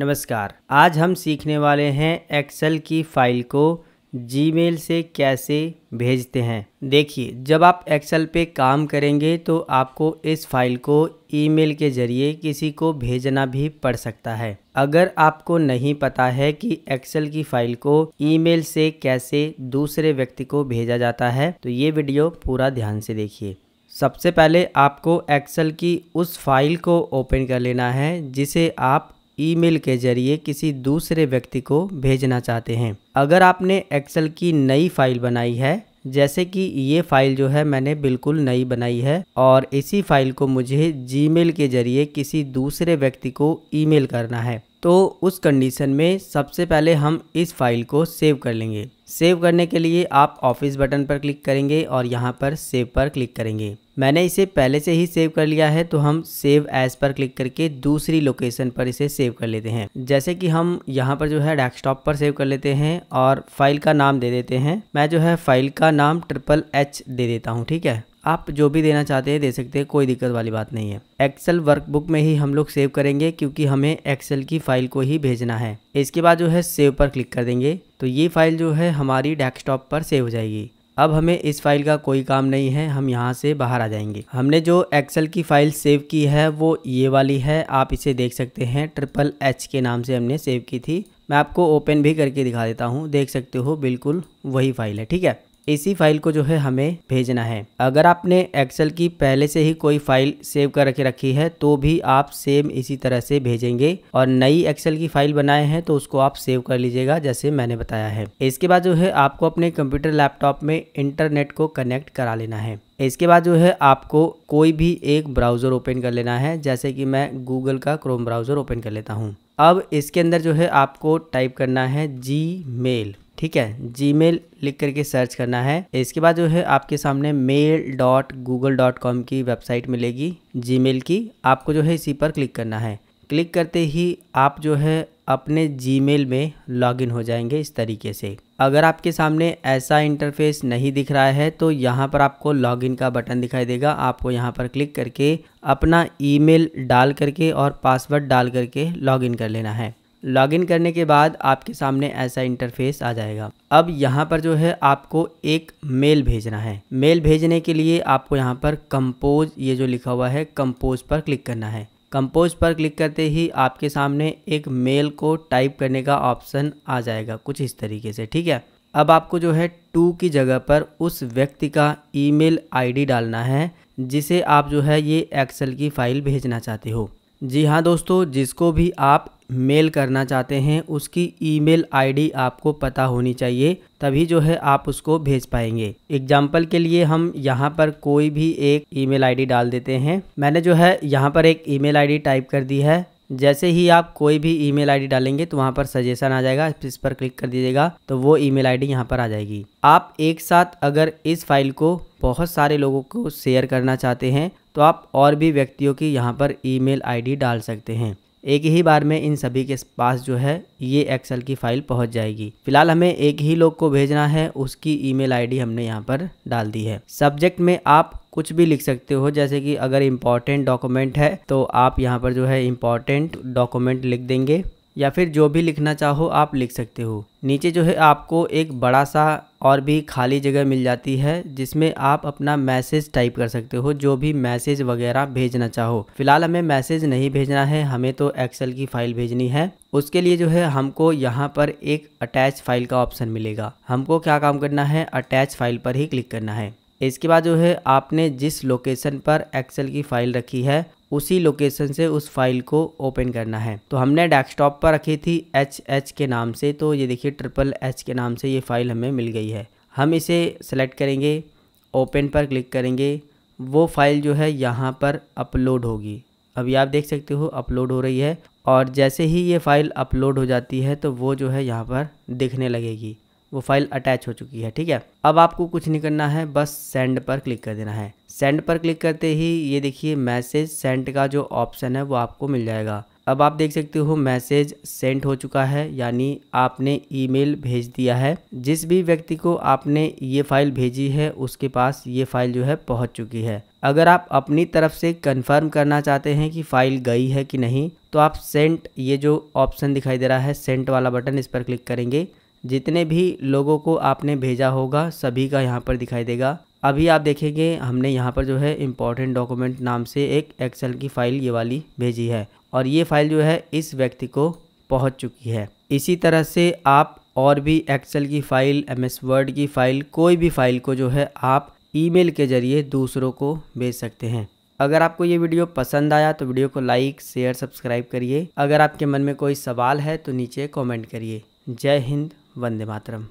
नमस्कार आज हम सीखने वाले हैं एक्सेल की फाइल को जीमेल से कैसे भेजते हैं देखिए जब आप एक्सेल पे काम करेंगे तो आपको इस फाइल को ईमेल के जरिए किसी को भेजना भी पड़ सकता है अगर आपको नहीं पता है कि एक्सेल की फाइल को ईमेल से कैसे दूसरे व्यक्ति को भेजा जाता है तो ये वीडियो पूरा ध्यान से देखिए सबसे पहले आपको एक्सेल की उस फाइल को ओपन कर लेना है जिसे आप ईमेल के जरिए किसी दूसरे व्यक्ति को भेजना चाहते हैं अगर आपने एक्सेल की नई फाइल बनाई है जैसे कि ये फाइल जो है मैंने बिल्कुल नई बनाई है और इसी फाइल को मुझे जीमेल के जरिए किसी दूसरे व्यक्ति को ईमेल करना है तो उस कंडीशन में सबसे पहले हम इस फाइल को सेव कर लेंगे सेव करने के लिए आप ऑफिस बटन पर क्लिक करेंगे और यहाँ पर सेव पर क्लिक करेंगे मैंने इसे पहले से ही सेव कर लिया है तो हम सेव एज पर क्लिक करके दूसरी लोकेशन पर इसे सेव कर लेते हैं जैसे कि हम यहाँ पर जो है डेस्कटॉप पर सेव कर लेते हैं और फाइल का नाम दे देते हैं मैं जो है फाइल का नाम ट्रिपल एच दे देता हूँ ठीक है आप जो भी देना चाहते हैं दे सकते हैं कोई दिक्कत वाली बात नहीं है एक्सेल वर्कबुक में ही हम लोग सेव करेंगे क्योंकि हमें एक्सेल की फाइल को ही भेजना है इसके बाद जो है सेव पर क्लिक कर देंगे तो ये फाइल जो है हमारी डेस्कटॉप पर सेव हो जाएगी अब हमें इस फाइल का कोई काम नहीं है हम यहाँ से बाहर आ जाएंगे हमने जो एक्सेल की फाइल सेव की है वो ये वाली है आप इसे देख सकते हैं ट्रिपल एच के नाम से हमने सेव की थी मैं आपको ओपन भी करके दिखा देता हूँ देख सकते हो बिल्कुल वही फाइल है ठीक है इसी फाइल को जो है हमें भेजना है अगर आपने एक्सेल की पहले से ही कोई फाइल सेव करके रखी है तो भी आप सेम इसी तरह से भेजेंगे और नई एक्सेल की फाइल बनाए हैं तो उसको आप सेव कर लीजिएगा जैसे मैंने बताया है इसके बाद जो है आपको अपने कंप्यूटर लैपटॉप में इंटरनेट को कनेक्ट करा लेना है इसके बाद जो है आपको कोई भी एक ब्राउज़र ओपन कर लेना है जैसे कि मैं गूगल का क्रोम ब्राउज़र ओपन कर लेता हूँ अब इसके अंदर जो है आपको टाइप करना है जी मेल ठीक है मेल लिख करके सर्च करना है इसके बाद जो है आपके सामने mail dot Google dot com की वेबसाइट मिलेगी मेल की आपको जो है इसी पर क्लिक करना है क्लिक करते ही आप जो है अपने मेल में लॉगिन हो जाएंगे इस तरीके से अगर आपके सामने ऐसा इंटरफेस नहीं दिख रहा है तो यहाँ पर आपको लॉगिन का बटन दिखाई देगा आपको यहाँ पर क्लिक करके अपना ईमेल डाल करके और पासवर्ड डाल करके लॉगिन कर लेना है लॉगिन करने के बाद आपके सामने ऐसा इंटरफेस आ जाएगा अब यहाँ पर जो है आपको एक मेल भेजना है मेल भेजने के लिए आपको यहाँ पर कंपोज ये जो लिखा हुआ है कंपोज पर क्लिक करना है कंपोज पर क्लिक करते ही आपके सामने एक मेल को टाइप करने का ऑप्शन आ जाएगा कुछ इस तरीके से ठीक है अब आपको जो है टू की जगह पर उस व्यक्ति का ईमेल आईडी डालना है जिसे आप जो है ये एक्सेल की फाइल भेजना चाहते हो जी हाँ दोस्तों जिसको भी आप मेल करना चाहते हैं उसकी ईमेल आईडी आपको पता होनी चाहिए तभी जो है आप उसको भेज पाएंगे एग्जाम्पल के लिए हम यहाँ पर कोई भी एक ईमेल आईडी डाल देते हैं मैंने जो है यहाँ पर एक ईमेल आईडी टाइप कर दी है जैसे ही आप कोई भी ईमेल आईडी डालेंगे तो वहाँ पर सजेशन आ जाएगा इस पर क्लिक कर दीजिएगा तो वो ईमेल आईडी यहाँ पर आ जाएगी आप एक साथ अगर इस फाइल को बहुत सारे लोगों को शेयर करना चाहते हैं तो आप और भी व्यक्तियों की यहाँ पर ईमेल आईडी डाल सकते हैं एक ही बार में इन सभी के पास जो है ये एक्सेल की फाइल पहुंच जाएगी फिलहाल हमें एक ही लोग को भेजना है उसकी ईमेल आईडी हमने यहाँ पर डाल दी है सब्जेक्ट में आप कुछ भी लिख सकते हो जैसे कि अगर इम्पॉर्टेंट डॉक्यूमेंट है तो आप यहाँ पर जो है इम्पॉर्टेंट डॉक्यूमेंट लिख देंगे या फिर जो भी लिखना चाहो आप लिख सकते हो नीचे जो है आपको एक बड़ा सा और भी खाली जगह मिल जाती है जिसमें आप अपना मैसेज टाइप कर सकते हो जो भी मैसेज वगैरह भेजना चाहो फिलहाल हमें मैसेज नहीं भेजना है हमें तो एक्सेल की फ़ाइल भेजनी है उसके लिए जो है हमको यहाँ पर एक अटैच फाइल का ऑप्शन मिलेगा हमको क्या काम करना है अटैच फाइल पर ही क्लिक करना है इसके बाद जो है आपने जिस लोकेशन पर एक्सेल की फाइल रखी है उसी लोकेशन से उस फाइल को ओपन करना है तो हमने डेस्कटॉप पर रखी थी एच एच के नाम से तो ये देखिए ट्रिपल एच के नाम से ये फाइल हमें मिल गई है हम इसे सेलेक्ट करेंगे ओपन पर क्लिक करेंगे वो फाइल जो है यहाँ पर अपलोड होगी अभी आप देख सकते हो अपलोड हो रही है और जैसे ही ये फाइल अपलोड हो जाती है तो वो जो है यहाँ पर दिखने लगेगी वो फाइल अटैच हो चुकी है ठीक है अब आपको कुछ नहीं करना है बस सेंड पर क्लिक कर देना है सेंड पर क्लिक करते ही ये देखिए मैसेज सेंड का जो ऑप्शन है वो आपको मिल जाएगा अब आप देख सकते हो मैसेज सेंड हो चुका है यानी आपने ईमेल भेज दिया है जिस भी व्यक्ति को आपने ये फाइल भेजी है उसके पास ये फाइल जो है पहुंच चुकी है अगर आप अपनी तरफ से कंफर्म करना चाहते हैं कि फ़ाइल गई है कि नहीं तो आप सेंट ये जो ऑप्शन दिखाई दे रहा है सेंट वाला बटन इस पर क्लिक करेंगे जितने भी लोगों को आपने भेजा होगा सभी का यहाँ पर दिखाई देगा अभी आप देखेंगे हमने यहाँ पर जो है इम्पॉर्टेंट डॉक्यूमेंट नाम से एक एक्सेल की फ़ाइल ये वाली भेजी है और ये फ़ाइल जो है इस व्यक्ति को पहुँच चुकी है इसी तरह से आप और भी एक्सेल की फ़ाइल एम एस वर्ड की फ़ाइल कोई भी फ़ाइल को जो है आप ईमेल के ज़रिए दूसरों को भेज सकते हैं अगर आपको ये वीडियो पसंद आया तो वीडियो को लाइक शेयर सब्सक्राइब करिए अगर आपके मन में कोई सवाल है तो नीचे कमेंट करिए जय हिंद वंदे मातरम